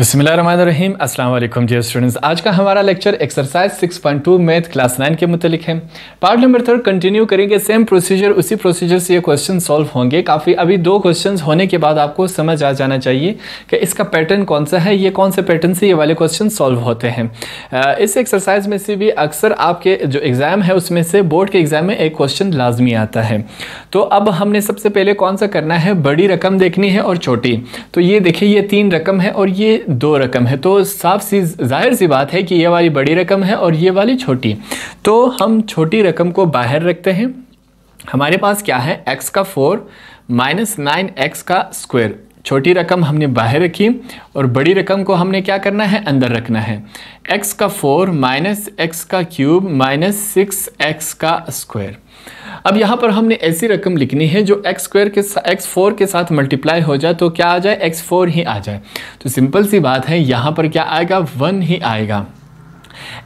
बसमीम अस्सलाम वालेकुम डियर स्टूडेंट्स आज का हमारा lecture exercise 6.2 math class nine के मुतलिक है पार्ट नंबर थर्ड कंटिन्यू करेंगे सेम प्रोसीजर उसी प्रोसीजर से ये क्वेश्चन सॉल्व होंगे काफ़ी अभी दो क्वेश्चंस होने के बाद आपको समझ आ जाना चाहिए कि इसका पैटर्न कौन सा है ये कौन से पैटर्न से ये वाले क्वेश्चन सॉल्व होते हैं इस एक्सरसाइज में से भी अक्सर आपके जो एग्ज़ाम है उसमें से बोर्ड के एग्ज़ाम में एक क्वेश्चन लाजमी आता है तो अब हमने सबसे पहले कौन सा करना है बड़ी रकम देखनी है और छोटी तो ये देखिए ये तीन रकम है और ये दो रकम है तो साफ सी जाहिर सी बात है कि ये वाली बड़ी रकम है और ये वाली छोटी तो हम छोटी रकम को बाहर रखते हैं हमारे पास क्या है एक्स का फोर माइनस नाइन एक्स का स्क्वायर छोटी रकम हमने बाहर रखी और बड़ी रकम को हमने क्या करना है अंदर रखना है x का फोर माइनस एक्स का क्यूब माइनस सिक्स एक्स का स्क्वायर अब यहाँ पर हमने ऐसी रकम लिखनी है जो एक्स स्क्वायर के एक्स फोर के साथ मल्टीप्लाई हो जाए तो क्या आ जाए एक्स फोर ही आ जाए तो सिंपल सी बात है यहाँ पर क्या आएगा वन ही आएगा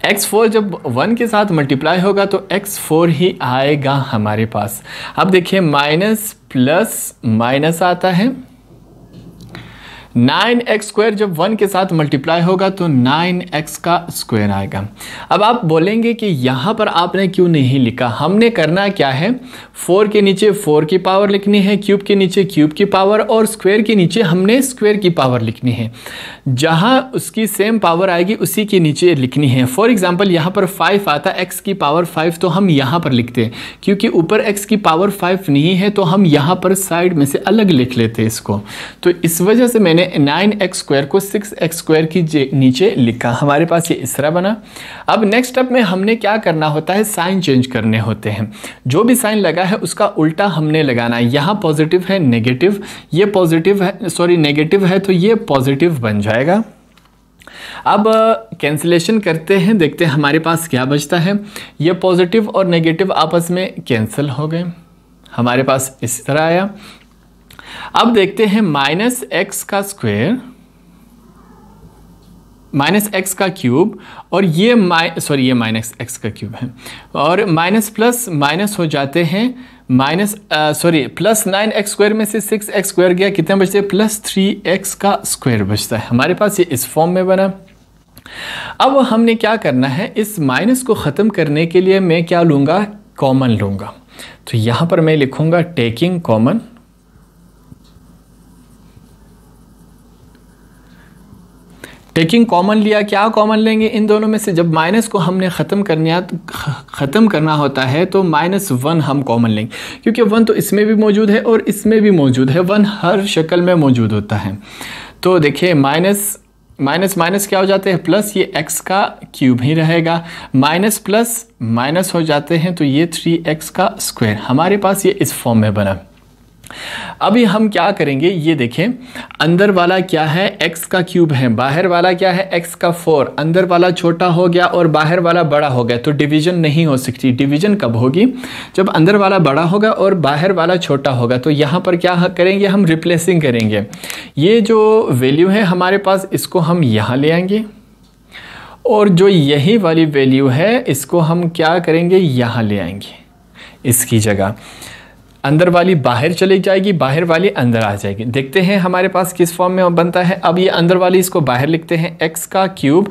x4 जब 1 के साथ मल्टीप्लाई होगा तो x4 ही आएगा हमारे पास अब देखिए माइनस प्लस माइनस आता है नाइन एक्स स्क्वायर जब वन के साथ मल्टीप्लाई होगा तो नाइन एक्स का स्क्वायर आएगा अब आप बोलेंगे कि यहाँ पर आपने क्यों नहीं लिखा हमने करना क्या है फोर के नीचे फोर की पावर लिखनी है क्यूब के नीचे क्यूब की पावर और स्क्वायर के नीचे हमने स्क्वायर की पावर लिखनी है जहाँ उसकी सेम पावर आएगी उसी के नीचे लिखनी है फॉर एग्ज़ाम्पल यहाँ पर फाइव आता एक्स की पावर फाइव तो हम यहाँ पर लिखते हैं क्योंकि ऊपर एक्स की पावर फाइव नहीं है तो हम यहाँ पर साइड में से अलग लिख लेते इसको तो इस वजह से मैंने हमने नाइन एक्स स्क्वायर को सिक्स एक्स स्क्वायर की नीचे लिखा हमारे पास ये इस तरह बना अब नेक्स्ट स्टेप में हमने क्या करना होता है साइन चेंज करने होते हैं जो भी साइन लगा है उसका उल्टा हमने लगाना है यहाँ पॉजिटिव है नेगेटिव ये पॉजिटिव है सॉरी नेगेटिव है तो ये पॉजिटिव बन जाएगा अब कैंसिलेशन uh, करते हैं देखते हैं हमारे पास क्या बचता है ये पॉजिटिव और नेगेटिव आपस में कैंसिल हो गए हमारे पास इस तरह आया अब देखते हैं माइनस एक्स का स्क्वायर माइनस एक्स का क्यूब और ये माइ सॉरी ये माइनस एक्स का क्यूब है और माइनस प्लस माइनस हो जाते हैं minus sorry plus nine x square में से सिक्स एक्स स्क्वायर गया कितना बचते हैं प्लस थ्री एक्स का स्क्वायर बचता है हमारे पास ये इस फॉर्म में बना अब हमने क्या करना है इस माइनस को ख़त्म करने के लिए मैं क्या लूँगा कॉमन लूँगा तो यहाँ पर मैं लिखूँगा टेकिंग कॉमन टेकिंग कॉमन लिया क्या कॉमन लेंगे इन दोनों में से जब माइनस को हमने ख़त्म करना ख़त्म करना होता है तो माइनस वन हम कॉमन लेंगे क्योंकि वन तो इसमें भी मौजूद है और इसमें भी मौजूद है वन हर शक्ल में मौजूद होता है तो देखिए माइनस माइनस माइनस क्या हो जाते हैं प्लस ये एक्स का क्यूब ही रहेगा माइनस प्लस माइनस हो जाते हैं तो ये थ्री एक्स का स्क्वायर हमारे पास ये इस फॉर्म में बना अभी हम क्या करेंगे ये देखें अंदर वाला क्या है x का क्यूब है बाहर वाला क्या है x का फोर अंदर वाला छोटा हो गया और बाहर वाला बड़ा हो गया तो डिवीजन नहीं हो सकती डिवीजन कब होगी जब अंदर वाला बड़ा होगा और बाहर वाला छोटा होगा तो यहाँ पर क्या करेंगे हम रिप्लेसिंग करेंगे ये जो वैल्यू है हमारे पास इसको हम यहाँ ले आएंगे और जो यही वाली वैल्यू है इसको हम क्या करेंगे यहाँ ले आएंगे इसकी जगह अंदर वाली बाहर चली जाएगी बाहर वाली अंदर आ जाएगी देखते हैं हमारे पास किस फॉर्म में बनता है अब ये अंदर वाली इसको बाहर लिखते हैं एक्स का क्यूब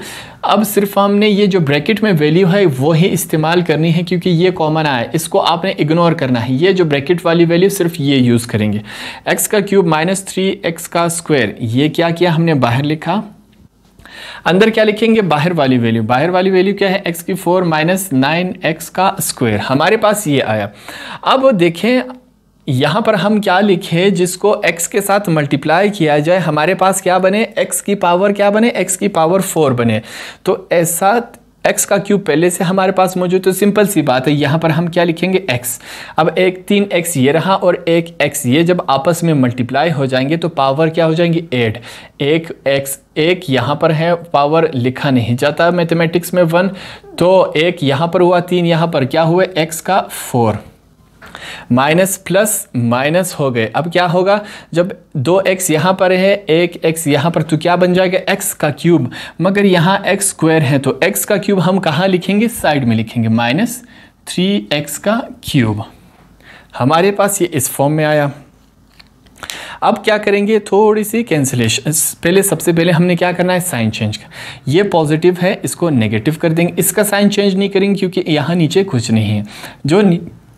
अब सिर्फ हमने ये जो ब्रैकेट में वैल्यू है वो ही इस्तेमाल करनी है क्योंकि ये कॉमन आया है इसको आपने इग्नोर करना है ये जो ब्रैकेट वाली वैल्यू सिर्फ ये यूज़ करेंगे एक्स का क्यूब माइनस थ्री एक्स का स्क्वायर ये क्या किया हमने बाहर लिखा अंदर क्या लिखेंगे बाहर वाली वैल्यू बाहर वाली वैल्यू क्या है एक्स की फोर माइनस नाइन एक्स का स्क्वायर हमारे पास ये आया अब देखें यहाँ पर हम क्या लिखे जिसको x के साथ मल्टीप्लाई किया जाए हमारे पास क्या बने x की पावर क्या बने x की पावर फोर बने तो ऐसा x का क्यूब पहले से हमारे पास मौजूद तो सिंपल सी बात है यहाँ पर हम क्या लिखेंगे x अब एक तीन x ये रहा और एक x ये जब आपस में मल्टीप्लाई हो जाएंगे तो पावर क्या हो जाएंगी एट एक x एक यहाँ पर है पावर लिखा नहीं जाता मैथमेटिक्स में वन तो एक यहाँ पर हुआ तीन यहाँ पर क्या हुए एक्स का फोर माइनस प्लस माइनस हो गए अब क्या होगा जब दो एक्स यहाँ पर है एक एक्स यहाँ पर तो क्या बन जाएगा एक्स का क्यूब मगर यहाँ एक्स स्क्वायर है तो एक्स का क्यूब हम कहाँ लिखेंगे साइड में लिखेंगे माइनस थ्री एक्स का क्यूब हमारे पास ये इस फॉर्म में आया अब क्या करेंगे थोड़ी सी कैंसिलेशन पहले सबसे पहले हमने क्या करना है साइन चेंज का ये पॉजिटिव है इसको नेगेटिव कर देंगे इसका साइन चेंज नहीं करेंगे क्योंकि यहाँ नीचे कुछ नहीं है जो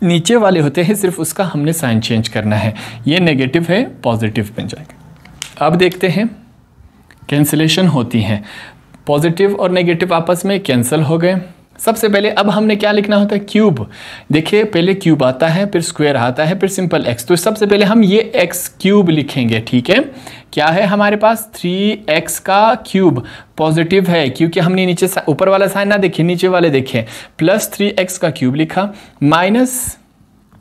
नीचे वाले होते हैं सिर्फ उसका हमने साइन चेंज करना है ये नेगेटिव है पॉजिटिव बन जाएगा अब देखते हैं कैंसिलेशन होती हैं पॉजिटिव और नेगेटिव आपस में कैंसिल हो गए सबसे पहले अब हमने क्या लिखना होता है क्यूब देखिए पहले क्यूब आता है फिर स्क्वायर आता है फिर सिंपल एक्स तो सबसे पहले हम ये एक्स क्यूब लिखेंगे ठीक है क्या है हमारे पास थ्री एक्स का क्यूब पॉजिटिव है क्योंकि हमने नीचे ऊपर वाला साइन ना देखे नीचे वाले देखे प्लस थ्री एक्स का क्यूब लिखा माइनस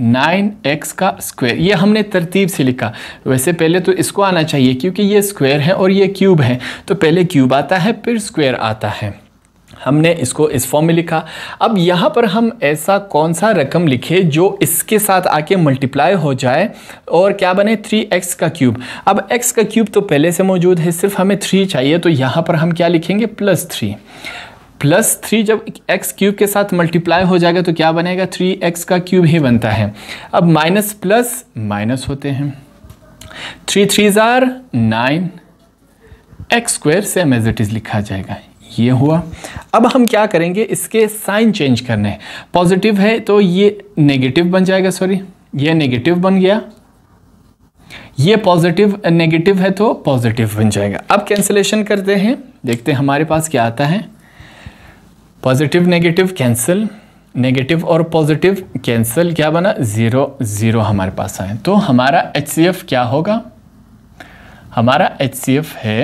नाइन एक्स का स्क्वायर ये हमने तरतीब से लिखा वैसे पहले तो इसको आना चाहिए क्योंकि ये स्क्वायर है और ये क्यूब है तो पहले क्यूब आता है फिर स्क्वायर आता है हमने इसको इस फॉर्म में लिखा अब यहाँ पर हम ऐसा कौन सा रकम लिखे जो इसके साथ आके मल्टीप्लाई हो जाए और क्या बने थ्री एक्स का क्यूब अब एक्स का क्यूब तो पहले से मौजूद है सिर्फ हमें थ्री चाहिए तो यहाँ पर हम क्या लिखेंगे प्लस थ्री प्लस थ्री जब एक्स क्यूब के साथ मल्टीप्लाई हो जाएगा तो क्या बनेगा थ्री एक्स का क्यूब ही बनता है अब माइनस प्लस माइनस होते हैं थ्री थ्री ज़ार nine x square same as it is लिखा जाएगा ये हुआ अब हम क्या करेंगे इसके साइन चेंज करने हैं पॉजिटिव है तो ये नेगेटिव बन जाएगा सॉरी ये नेगेटिव बन गया ये पॉजिटिव नेगेटिव है तो पॉजिटिव बन जाएगा अब कैंसिलेशन करते हैं देखते हैं हमारे पास क्या आता है पॉजिटिव नेगेटिव कैंसिल नेगेटिव और पॉजिटिव कैंसिल क्या बना ज़ीरो ज़ीरो हमारे पास आए तो हमारा एच क्या होगा हमारा एच है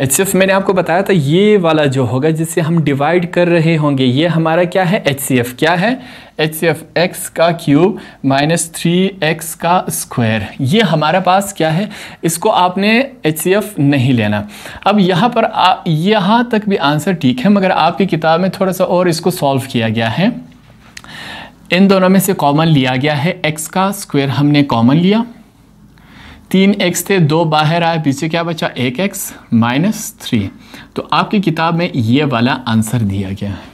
एच मैंने आपको बताया था ये वाला जो होगा जिसे हम डिवाइड कर रहे होंगे ये हमारा क्या है एच क्या है एच सी एफ एक्स का क्यूब माइनस थ्री एक्स का स्क्वायर ये हमारा पास क्या है इसको आपने एच सी एफ नहीं लेना अब यहाँ पर यहाँ तक भी आंसर ठीक है मगर आपकी किताब में थोड़ा सा और इसको सॉल्व किया गया है इन दोनों में से कॉमन लिया गया है एक्स का स्क्वायर हमने कॉमन लिया तीन एक्स थे दो बाहर आए पीछे क्या बचा एक एक्स माइनस थ्री तो आपकी किताब में ये वाला आंसर दिया गया है